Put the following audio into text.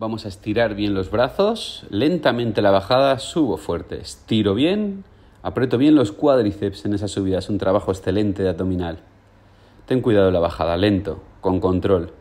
Vamos a estirar bien los brazos, lentamente la bajada, subo fuerte, estiro bien, aprieto bien los cuádriceps en esa subida, es un trabajo excelente de abdominal. Ten cuidado la bajada, lento, con control.